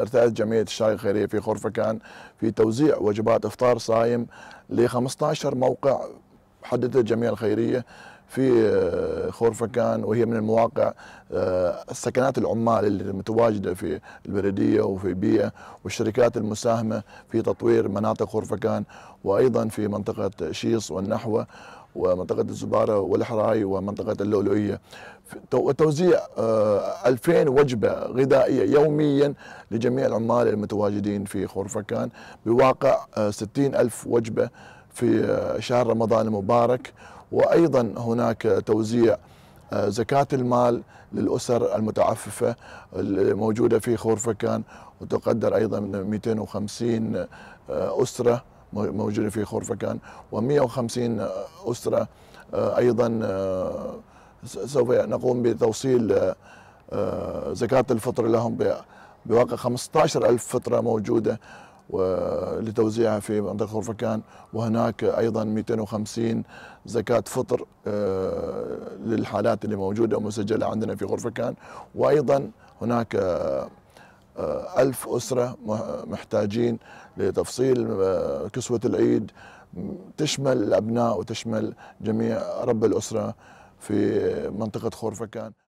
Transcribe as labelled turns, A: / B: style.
A: ارتأت جمعية الشاي الخيرية في خرفكان في توزيع وجبات إفطار صايم ل 15 موقع حددت الجمعية الخيرية في آه، خورفكان وهي من المواقع آه، السكنات العمال اللي متواجده في البلديه وفي بيئه والشركات المساهمه في تطوير مناطق خورفكان وايضا في منطقه شيص والنحوه ومنطقة الزبارة والحراي ومنطقة اللؤلؤية وتوزيع 2000 آه، وجبة غذائية يوميا لجميع العمال المتواجدين في خورفكان بواقع 60 ألف وجبة في شهر رمضان المبارك وايضا هناك توزيع آه، زكاة المال للأسر المتعففة الموجودة في خورفكان وتقدر أيضا 250 آه، أسرة موجودة في خورفكان و150 آه، أسرة أيضا سوف نقوم بتوصيل زكاة الفطر لهم بواقع 15 ألف فطرة موجودة لتوزيعها في منطقه خرفكان وهناك ايضا 250 زكاه فطر آه، للحالات اللي موجوده ومسجله عندنا في غرفكان وايضا هناك آه، آه، ألف أسرة محتاجين لتفصيل كسوة العيد تشمل الأبناء وتشمل جميع رب الأسرة في منطقة خورفكان